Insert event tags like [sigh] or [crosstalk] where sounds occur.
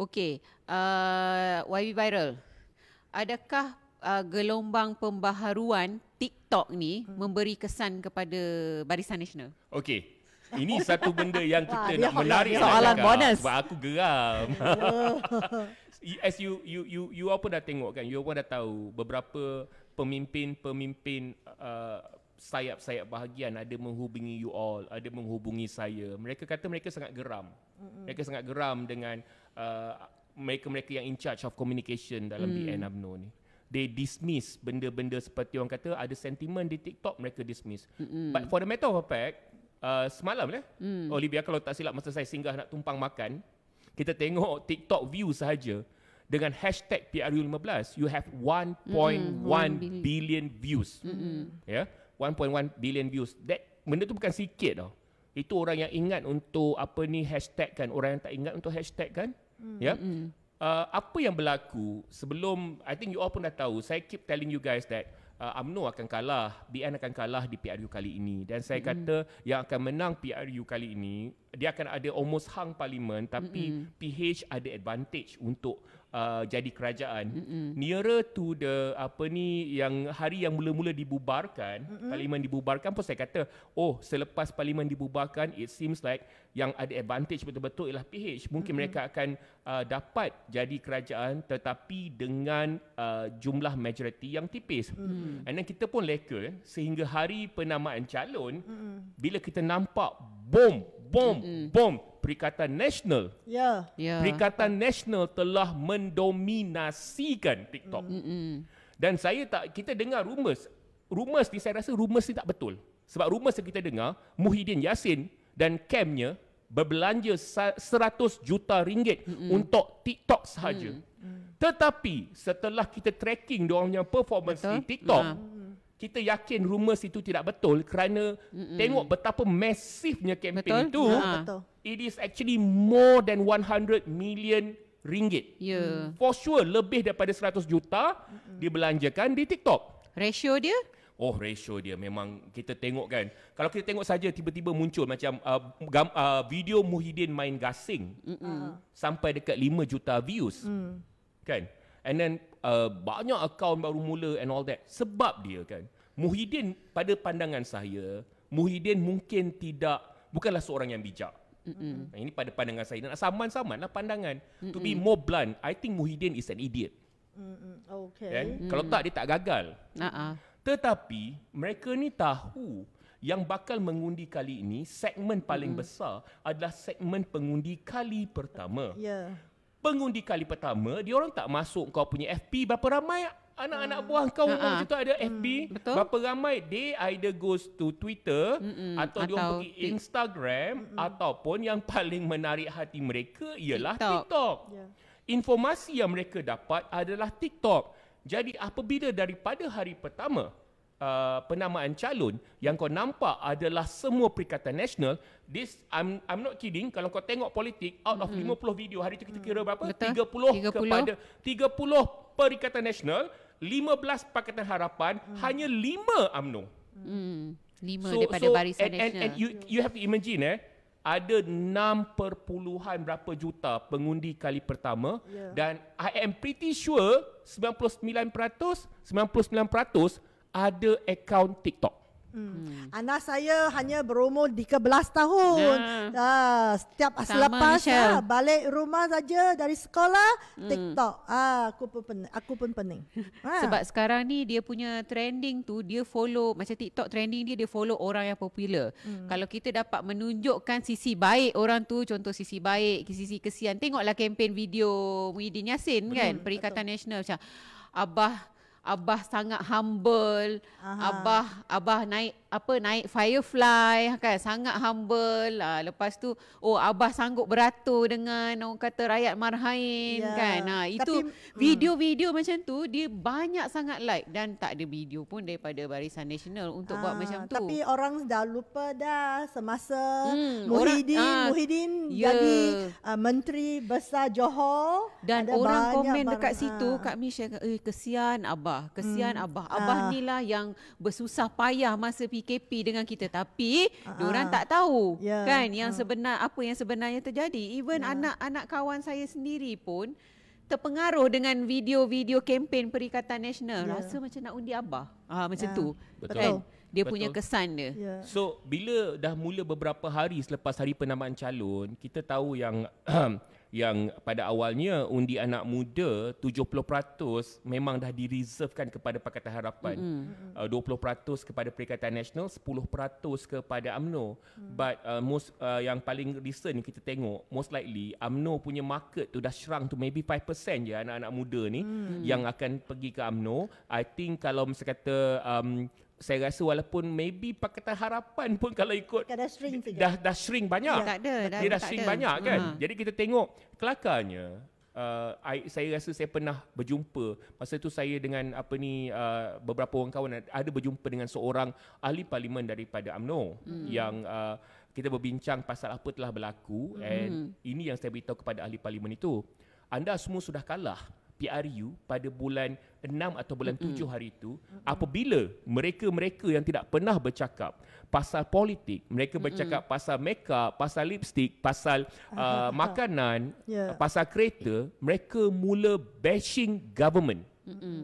Okey, uh, YB Viral, adakah uh, gelombang pembaharuan TikTok ni hmm. memberi kesan kepada Barisan Nasional? Okey, ini satu benda yang kita nak menarik. Soalan lah, bonus. Sebab aku geram. [laughs] As you, you, you, you apa dah tengok kan, you apa dah tahu beberapa pemimpin-pemimpin uh, sayap-sayap bahagian ada menghubungi you all, ada menghubungi saya. Mereka kata mereka sangat geram. Mm-hmm. Mereka sangat geram dengan uh, mereka-mereka yang in charge of communication dalam mm. BN UMNO ni. They dismiss benda-benda seperti orang kata ada sentimen di TikTok, mereka dismiss. Mm-hmm. But for the matter of fact, uh, semalam lah, mm. Olivia oh, kalau tak silap masa saya singgah nak tumpang makan, kita tengok TikTok view sahaja dengan hashtag PRU15, you have 1.1 mm-hmm. billion views. Mm-hmm. Yeah? 1.1 billion views. That benda tu bukan sikit tau. Itu orang yang ingat untuk apa ni hashtag kan, orang yang tak ingat untuk hashtag kan? Mm. Ya. Yeah? Mm. Uh, apa yang berlaku sebelum I think you all pun dah tahu. Saya keep telling you guys that uh, UMNO akan kalah, BN akan kalah di PRU kali ini dan saya mm. kata yang akan menang PRU kali ini dia akan ada almost hang parlimen tapi Mm-mm. PH ada advantage untuk uh, jadi kerajaan Mm-mm. nearer to the apa ni yang hari yang mula-mula dibubarkan Mm-mm. parlimen dibubarkan pun saya kata oh selepas parlimen dibubarkan it seems like yang ada advantage betul-betul ialah PH mungkin Mm-mm. mereka akan uh, dapat jadi kerajaan tetapi dengan uh, jumlah majoriti yang tipis Mm-mm. and then kita pun leka sehingga hari penamaan calon Mm-mm. bila kita nampak bom bom bom Perikatan Nasional. Ya. Yeah. Yeah. Perikatan Nasional telah mendominasikan TikTok. Mm. Dan saya tak kita dengar rumors. Rumors ni saya rasa rumors ni tak betul. Sebab rumors yang kita dengar Muhyiddin Yassin dan camnya berbelanja 100 juta ringgit Mm-mm. untuk TikTok sahaja. Mm. Tetapi setelah kita tracking dia orang punya performance Betul. di TikTok, nah kita yakin rumours itu tidak betul kerana Mm-mm. tengok betapa masifnya kempen betul? itu ha. it is actually more than 100 million ringgit yeah. Mm. for sure lebih daripada 100 juta dibelanjakan di TikTok ratio dia Oh ratio dia memang kita tengok kan. Kalau kita tengok saja tiba-tiba muncul macam uh, gam, uh, video Muhyiddin main gasing. Uh. Sampai dekat 5 juta views. Mm. Kan? And then uh, banyak akaun baru mula and all that. Sebab dia kan. Muhyiddin pada pandangan saya, Muhyiddin mungkin tidak, bukanlah seorang yang bijak. Mm-mm. Ini pada pandangan saya. Nak saman-saman lah pandangan. Mm-mm. To be more blunt, I think Muhyiddin is an idiot. Okay. Yeah? Kan? Mm. Kalau tak, dia tak gagal. Uh-uh. Tetapi, mereka ni tahu yang bakal mengundi kali ini, segmen paling mm. besar adalah segmen pengundi kali pertama. Yeah pengundi kali pertama dia orang tak masuk kau punya FP berapa ramai anak-anak hmm. buah kau macam ah, ah. tu ada hmm. FB Betul? berapa ramai they either goes to Twitter Mm-mm. atau dia pergi Instagram Mm-mm. ataupun yang [laughs] paling menarik hati mereka ialah TikTok. TikTok. Yeah. Informasi yang mereka dapat adalah TikTok. Jadi apabila daripada hari pertama uh, penamaan calon yang kau nampak adalah semua perikatan nasional this I'm I'm not kidding kalau kau tengok politik out of mm-hmm. 50 video hari tu kita kira berapa Betul. 30, 30 kepada 30 perikatan nasional 15 pakatan harapan mm. hanya 5 AMNO mm 5 so, daripada so, barisan and, nasional and, and you you have to imagine eh ada 6 perpuluhan berapa juta pengundi kali pertama yeah. dan I am pretty sure 99% 99% ada akaun TikTok. Hmm. hmm. Anak saya hanya berumur 13 tahun. Nah. Uh, setiap Sama selepas ya, balik rumah saja dari sekolah hmm. TikTok. Ah, aku pun pening. aku pun pening. ha. [laughs] Sebab sekarang ni dia punya trending tu dia follow macam TikTok trending dia dia follow orang yang popular. Hmm. Kalau kita dapat menunjukkan sisi baik orang tu, contoh sisi baik, sisi kesian, tengoklah kempen video Muhyiddin Yassin hmm, kan, Perikatan betul. Nasional macam Abah abah sangat humble Aha. abah abah naik apa naik firefly kan sangat humble lah. lepas tu oh abah sanggup beratur dengan orang kata rakyat marhain yeah. kan ha itu video-video hmm. macam tu dia banyak sangat like dan tak ada video pun daripada barisan nasional untuk ha. buat ah, macam tu Tapi orang dah lupa dah semasa hmm, Muhyiddin orang, ha. Muhyiddin yeah. jadi uh, menteri besar Johor dan orang komen barang, dekat ha. situ Kak Misha eh kesian abah Abah. Kesian hmm. Abah. Abah ha. Ah. ni lah yang bersusah payah masa PKP dengan kita. Tapi, ha. Ah. orang tak tahu ya. kan yang ah. sebenar apa yang sebenarnya terjadi. Even ya. anak-anak kawan saya sendiri pun terpengaruh dengan video-video kempen Perikatan Nasional. Ya. Rasa macam nak undi Abah. Ha, macam ya. tu. Betul. Kan? Dia Betul. punya kesan dia. Yeah. So, bila dah mula beberapa hari selepas hari penamaan calon, kita tahu yang [clears throat] [clears throat] yang pada awalnya undi anak muda 70% memang dah direservekan kepada Pakatan Harapan. Mm-hmm. Uh, 20% kepada Perikatan Nasional, 10% kepada UMNO. Mm. But uh, most uh, yang paling recent kita tengok most likely UMNO punya market tu dah shrunk to maybe 5% je anak-anak muda ni mm. yang akan pergi ke UMNO. I think kalau misalkan kata um, saya rasa walaupun maybe Pakatan Harapan [laughs] pun kalau ikut dah shrink, dah, dah, dah shrink banyak. Ya, tak ada, dah, Dia dah tak shrink ada. banyak ha. kan. uh Jadi kita tengok kelakarnya uh, I, saya rasa saya pernah berjumpa masa tu saya dengan apa ni uh, beberapa orang kawan ada berjumpa dengan seorang ahli parlimen daripada AMNO hmm. yang uh, kita berbincang pasal apa telah berlaku hmm. and ini yang saya beritahu kepada ahli parlimen itu anda semua sudah kalah PRU pada bulan 6 atau bulan mm-hmm. 7 hari itu mm-hmm. apabila mereka-mereka yang tidak pernah bercakap pasal politik mereka bercakap mm-hmm. pasal makeup pasal lipstick pasal ah, uh, makanan yeah. pasal kereta mereka mula bashing government mm-hmm.